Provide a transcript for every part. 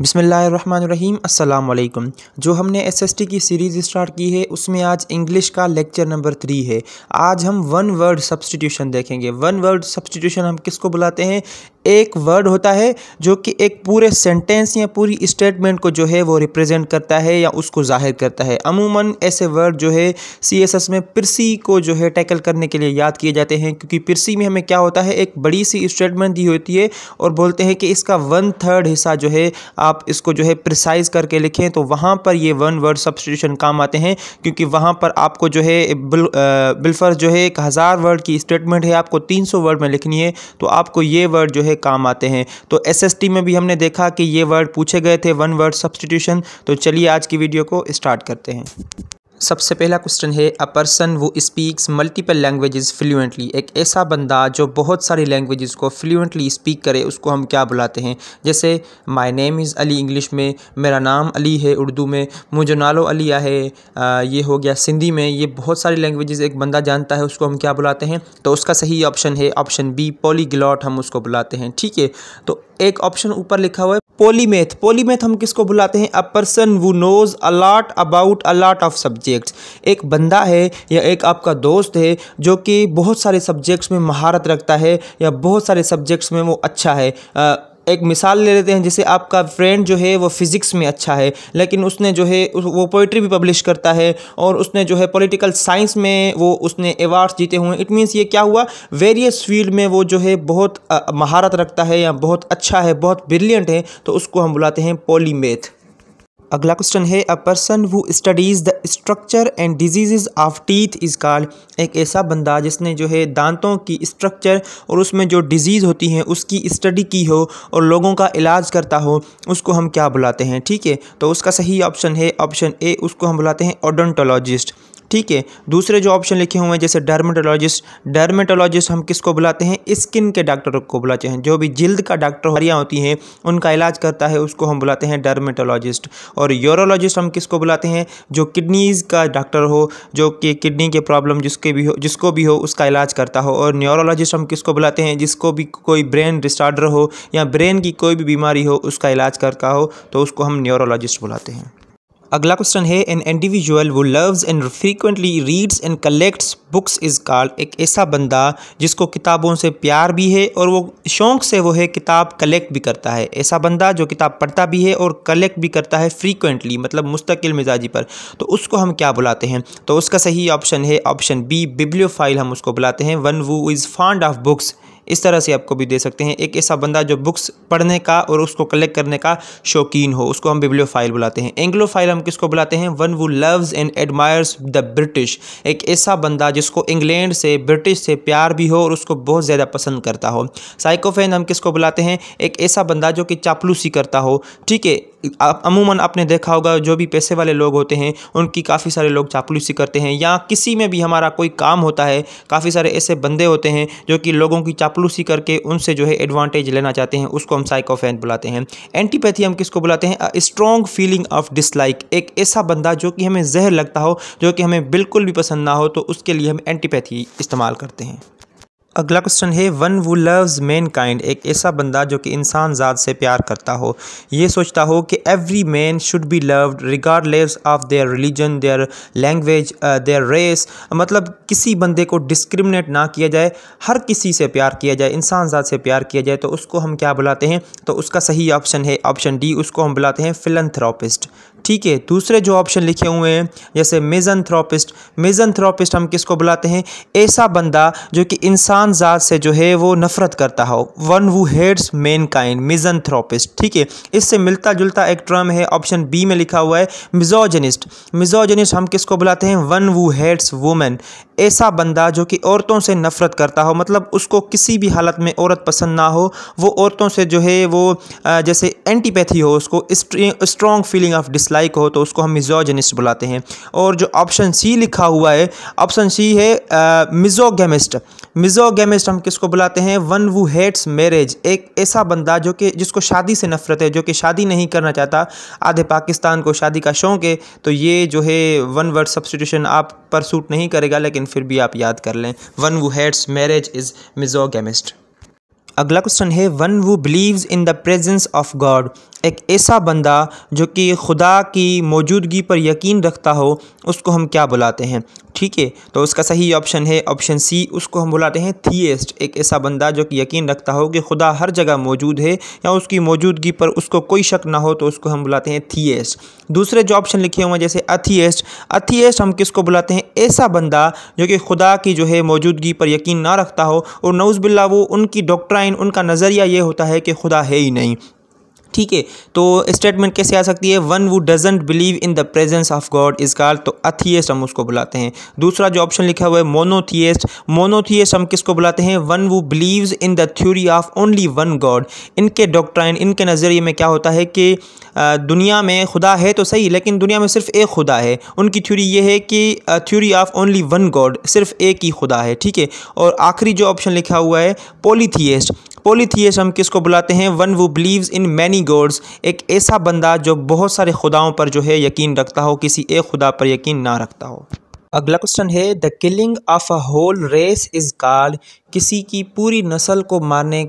बिसमीम् अल्लाम जो हमने एसएसटी की सीरीज़ स्टार्ट की है उसमें आज इंग्लिश का लेक्चर नंबर थ्री है आज हम वन वर्ड सब्सटीट्यूशन देखेंगे वन वर्ड सब्सटीट्यूशन हम किसको बुलाते हैं एक वर्ड होता है जो कि एक पूरे सेंटेंस या पूरी स्टेटमेंट को जो है वो रिप्रेजेंट करता है या उसको जाहिर करता है अमूमन ऐसे वर्ड जो है सीएसएस में पिरसी को जो है टैकल करने के लिए याद किए जाते हैं क्योंकि पिरसी में हमें क्या होता है एक बड़ी सी स्टेटमेंट दी होती है और बोलते हैं कि इसका वन थर्ड हिस्सा जो है आप इसको जो है प्रिसाइज करके लिखें तो वहाँ पर ये वन वर्ड सब्सटीट्यूशन काम आते हैं क्योंकि वहाँ पर आपको जो है बिल बिलफर्स जो है एक हज़ार वर्ड की स्टेटमेंट है आपको तीन सौ वर्ड में लिखनी है तो आपको ये वर्ड जो है काम आते हैं तो एसएसटी में भी हमने देखा कि ये वर्ड पूछे गए थे वन वर्ड सब्सटीट्यूशन तो चलिए आज की वीडियो को स्टार्ट करते हैं सबसे पहला क्वेश्चन है a person who speaks multiple languages fluently एक ऐसा बंदा जो बहुत सारी लैंग्वेजेस को फ्लुएंटली स्पीक करे उसको हम क्या बुलाते हैं जैसे my name is Ali English में मेरा नाम अली है उर्दू में मुझे नालो अलिया है आ, ये हो गया सिंधी में ये बहुत सारी लैंग्वेजेस एक बंदा जानता है उसको हम क्या बुलाते हैं तो उसका सही ऑप्शन है ऑप्शन बी पोलीग्लॉट हम उसको बुलाते हैं ठीक है तो एक ऑप्शन ऊपर लिखा हुआ है पोलीमेथ पोलीमेथ हम किसको बुलाते हैं a person who knows a lot about a lot of subject subjects एक बंदा है या एक आपका दोस्त है जो कि बहुत सारे सब्जेक्ट्स में महारत रखता है या बहुत सारे सब्जेक्ट्स में वो अच्छा है आ, एक मिसाल ले लेते हैं जैसे आपका फ्रेंड जो है वो फिज़िक्स में अच्छा है लेकिन उसने जो है वो पोइट्री भी पब्लिश करता है और उसने जो है पॉलिटिकल साइंस में वो उसने अवार्ड्स जीते हुए इट मींस ये क्या हुआ वेरियस फील्ड में वो जो है बहुत महारत रखता है या बहुत अच्छा है बहुत ब्रिलियंट है तो उसको हम बुलाते हैं पोलीमेथ अगला क्वेश्चन है a person who studies the structure and diseases of teeth is called एक ऐसा बंदा जिसने जो है दांतों की स्ट्रक्चर और उसमें जो डिजीज़ होती हैं उसकी स्टडी की हो और लोगों का इलाज करता हो उसको हम क्या बुलाते हैं ठीक है तो उसका सही ऑप्शन है ऑप्शन ए उसको हम बुलाते हैं ओडोंटोलॉजिस्ट ठीक है दूसरे जो ऑप्शन लिखे हुए हैं जैसे डर्मेटोलॉजिस्ट डर्मेटोलॉजिस्ट हम किसको बुलाते हैं स्किन के डॉक्टर को बुलाते हैं जो भी जिल्द का डॉक्टर हरियाँ होती हैं उनका इलाज करता है उसको हम बुलाते हैं डर्मेटोलॉजिस्ट और यूरोलॉजिस्ट हम किसको बुलाते हैं जो किडनीज़ का डॉक्टर हो जो कि किडनी के प्रॉब्लम जिसके भी हो जिसको भी हो उसका इलाज करता हो और न्यूरोलॉजिस्ट हम किसको बुलाते हैं जिसको भी कोई ब्रेन डिसऑर्डर हो या ब्रेन की कोई भी बीमारी हो उसका इलाज करता हो तो उसको हम न्यूरोलॉजिस्ट बुलाते हैं अगला क्वेश्चन है an individual who loves and frequently reads and collects books is called एक ऐसा बंदा जिसको किताबों से प्यार भी है और वो शौक़ से वो है किताब कलेक्ट भी करता है ऐसा बंदा जो किताब पढ़ता भी है और कलेक्ट भी करता है फ्रीक्वेंटली मतलब मुस्तकिल मिजाजी पर तो उसको हम क्या बुलाते हैं तो उसका सही ऑप्शन है ऑप्शन बी बिब्लियोफाइल हम उसको बुलाते हैं वन वो इज़ फांड ऑफ बुक्स इस तरह से आपको भी दे सकते हैं एक ऐसा बंदा जो बुक्स पढ़ने का और उसको कलेक्ट करने का शौकीन हो उसको हम बिब्लियो फाइल बुलाते हैं एंग्लो फाइल हम किसको बुलाते हैं one who loves and admires the British एक ऐसा बंदा जिसको इंग्लैंड से ब्रिटिश से प्यार भी हो और उसको बहुत ज़्यादा पसंद करता हो साइकोफेन हम किसको बुलाते हैं एक ऐसा बंदा जो कि चापलूसी करता हो ठीक है आप अमूमन आपने देखा होगा जो भी पैसे वाले लोग होते हैं उनकी काफ़ी सारे लोग चापलूसी करते हैं या किसी में भी हमारा कोई काम होता है काफ़ी सारे ऐसे बंदे होते हैं जो कि लोगों की चाप चापलूसी करके उनसे जो है एडवांटेज लेना चाहते हैं उसको हम साइकोफैन बुलाते हैं एंटीपैथी हम किसको बुलाते हैं स्ट्रॉन्ग फीलिंग ऑफ डिसलाइक एक ऐसा बंदा जो कि हमें जहर लगता हो जो कि हमें बिल्कुल भी पसंद ना हो तो उसके लिए हम एंटीपैथी इस्तेमाल करते हैं अगला क्वेश्चन है one who loves man kind एक ऐसा बंदा जो कि इंसान ज़ात से प्यार करता हो ये सोचता हो कि every man should be loved regardless of their religion their language their race मतलब किसी बंदे को डिस्क्रिमिनेट ना किया जाए हर किसी से प्यार किया जाए इंसान ज़ात से प्यार किया जाए तो उसको हम क्या बुलाते हैं तो उसका सही ऑप्शन है ऑप्शन डी उसको हम बुलाते हैं फिलंथ्रापिस्ट ठीक है दूसरे जो ऑप्शन लिखे हुए हैं जैसे मेज़न मेजनथ्रॉपिस्ट हम किसको बुलाते हैं ऐसा बंदा जो कि इंसान ज़ात से जो है वो नफ़रत करता हो वन वो हेड्स मेन काइंड मिजनथ्रॉपिस्ट ठीक है इससे मिलता जुलता एक ट्रम है ऑप्शन बी में लिखा हुआ है मिजोजनिस्ट मिजोजनिस्ट हम किसको बुलाते हैं वन वो हेड्स वुमेन ऐसा बंदा जो कि औरतों से नफ़रत करता हो मतलब उसको किसी भी हालत में औरत पसंद ना हो वो औरतों से जो है वो जैसे एंटीपैथी हो उसको strong feeling of dislike apply को हो तो उसको हम मिजोजनिस्ट बुलाते हैं और जो ऑप्शन सी लिखा हुआ है ऑप्शन सी है मिजोगेमिस्ट मिजोगेमिस्ट हम किसको बुलाते हैं वन वो हेट्स मैरिज एक ऐसा बंदा जो कि जिसको शादी से नफरत है जो कि शादी नहीं करना चाहता आधे पाकिस्तान को शादी का शौक है तो ये जो है वन वर्ड सब्सटीट्यूशन आप पर सूट नहीं करेगा लेकिन फिर भी आप याद कर लें वन वो हेट्स मैरिज इज़ मिजोगेमिस्ट अगला क्वेश्चन है one who believes in the presence of God एक ऐसा बंदा जो कि खुदा की मौजूदगी पर यकीन रखता हो उसको हम क्या बुलाते हैं ठीक है तो उसका सही ऑप्शन है ऑप्शन सी उसको हम बुलाते हैं थीएस्ट एक ऐसा बंदा जो कि यकीन रखता हो कि खुदा हर जगह मौजूद है या उसकी मौजूदगी पर उसको कोई शक ना हो तो उसको हम बुलाते हैं थीएस्ट दूसरे जो ऑप्शन लिखे हुए हैं जैसे अथीएस्ट अथीएस्ट हम किसको बुलाते हैं ऐसा बंदा जो कि खुदा की जो है मौजूदगी पर यकीन ना रखता हो और नौज़बिल्ला वो उनकी डॉक्ट्राइन उनका नज़रिया ये होता है कि खुदा है ही नहीं ठीक है तो स्टेटमेंट कैसे आ सकती है one who doesn't believe in the presence of God is called तो अथियस्ट हम उसको बुलाते हैं दूसरा जो ऑप्शन लिखा हुआ है मोनोथियस्ट मोनोथियस्ट हम किसको बुलाते हैं one who believes in the theory of only one God इनके डॉक्ट्राइन इनके नज़रिए में क्या होता है कि दुनिया में खुदा है तो सही लेकिन दुनिया में सिर्फ एक खुदा है उनकी थ्योरी ये है कि theory of only one God सिर्फ एक ही खुदा है ठीक है और आखिरी जो ऑप्शन लिखा हुआ है पोलीथियस्ट हम किसको बुलाते हैं one who believes in many God's एक ऐसा बंदा जो बहुत सारे खुदाओं पर जो है यकीन रखता हो किसी एक खुदा पर यकीन ना रखता हो अगला क्वेश्चन है the killing of a whole race is called किसी की पूरी नस्ल को मारने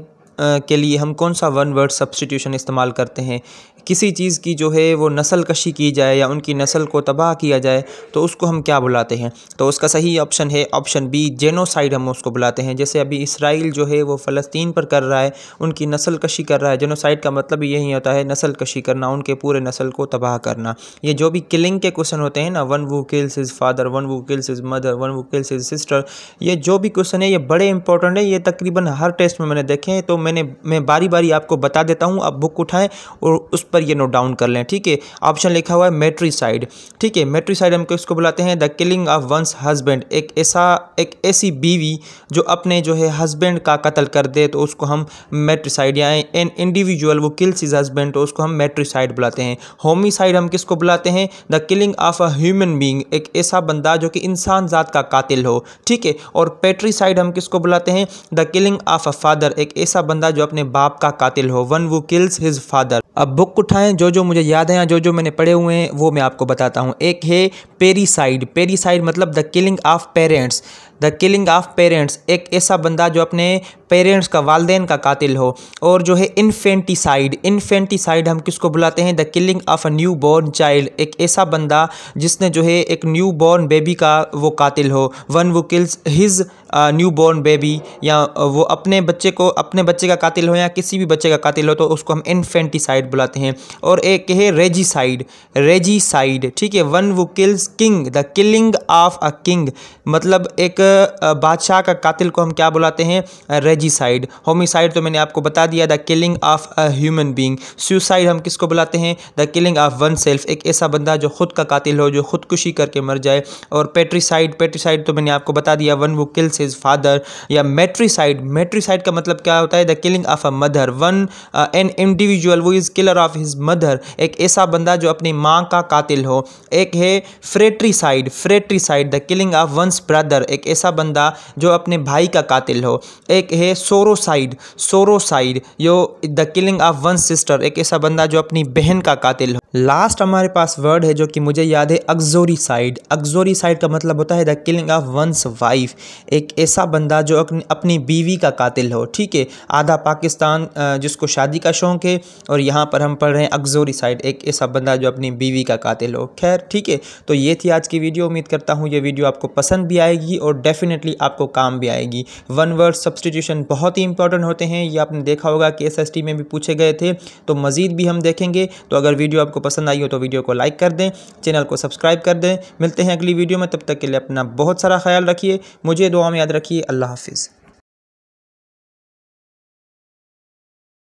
के लिए हम कौन सा वन वर्ड सब्सटीट्यूशन इस्तेमाल करते हैं किसी चीज़ की जो है वो नस्ल कशी की जाए या उनकी नस्ल को तबाह किया जाए तो उसको हम क्या बुलाते हैं तो उसका सही ऑप्शन है ऑप्शन बी जेनोसाइड हम उसको बुलाते हैं जैसे अभी इसराइल जो है वो फ़लस्तीन पर कर रहा है उनकी नस्ल कशी कर रहा है जेनोसाइड का मतलब यही होता है नस्ल कशी करना उनके पूरे नस्ल को तबाह करना ये जो भी किलिंग के क्वेश्चन होते हैं ना one who kills his father one who kills his mother one who kills his sister ये जो भी क्वेश्चन है ये बड़े इंपॉर्टेंट है ये तकरीबन हर टेस्ट में मैंने देखे हैं तो मैंने मैं बारी बारी आपको बता देता हूँ आप बुक उठाएँ और उस पर पर ये नोट डाउन कर लें ठीक है ऑप्शन लिखा हुआ है मेट्रीसाइड ठीक है मेट्रीसाइड हम इसको बुलाते हैं the killing of one's husband एक ऐसा एक ऐसी बीवी जो अपने जो है हस्बैंड का कत्ल कर दे तो उसको हम मेट्रीसाइड या an individual who kills his husband तो उसको हम मेट्रीसाइड बुलाते हैं होमिसाइड हम किसको बुलाते हैं the killing of a human being एक ऐसा बंदा जो कि इंसान ज़ात का कातिल हो ठीक है और पेट्रीसाइड हम किसको बुलाते हैं the killing of a father एक ऐसा बंदा जो अपने बाप का कातिल हो one who kills his father अब बुक बुक उठाएं जो जो मुझे याद है या जो जो मैंने पढ़े हुए हैं वो मैं आपको बताता हूँ एक है पेरीसाइड पेरीसाइड मतलब the killing of parents the killing of parents एक ऐसा बंदा जो अपने पेरेंट्स का वालदेन का कातिल हो और जो है इन्फेंटिसाइड इन्फेंटिसाइड हम किसको बुलाते हैं the killing of a new born child एक ऐसा बंदा जिसने जो है एक न्यू बॉर्न बेबी का वो कातिल हो one who kills his new born baby या वो अपने बच्चे को अपने बच्चे का कातिल हो या किसी भी बच्चे का कातिल हो तो उसको हम इन्फेंटिसाइड बुलाते हैं और एक है रेजिसाइड रेजिसाइड ठीक है one who kills king the killing of a king मतलब एक बादशाह का कातिल को हम क्या बुलाते हैं रेजिसाइड होमिसाइड तो मैंने आपको बता दिया the killing of a human being suicide हम किसको बुलाते हैं the killing of oneself एक ऐसा बंदा जो खुद का कातिल हो जो खुदकुशी करके मर जाए और पेट्रीसाइड पेट्रीसाइड तो मैंने आपको बता दिया one who kills is father या मेट्रीसाइड मेट्रीसाइड का मतलब क्या होता है the killing of a mother one an individual who is killer of his mother एक ऐसा बंदा जो अपनी माँ का कातिल हो एक है fratricide fratricide the killing of one's brother एक ऐसा बंदा जो अपने भाई का कातिल हो एक है sororicide sororicide yo the killing of one sister एक ऐसा बंदा जो अपनी बहन का कातिल हो लास्ट हमारे पास वर्ड है जो कि मुझे याद है साइड अक्जोरीसाइड साइड का मतलब होता है the killing of one's wife एक ऐसा बंदा जो अपनी बीवी का कातिल हो ठीक है आधा पाकिस्तान जिसको शादी का शौक है और यहाँ पर हम पढ़ रहे हैं साइड एक ऐसा बंदा जो अपनी बीवी का कातिल हो खैर ठीक है तो ये थी आज की वीडियो उम्मीद करता हूँ ये वीडियो आपको पसंद भी आएगी और डेफिनेटली आपको काम भी आएगी वन वर्ड सब्सटीट्यूशन बहुत ही इंपॉर्टेंट होते हैं ये आपने देखा होगा कि एस में भी पूछे गए थे तो मज़ीद भी हम देखेंगे तो अगर वीडियो आपको पसंद आई हो तो वीडियो को लाइक कर दें चैनल को सब्सक्राइब कर दें मिलते हैं अगली वीडियो में तब तक के लिए अपना बहुत सारा ख्याल रखिए मुझे दुआ में याद रखिए अल्लाह हाफिज़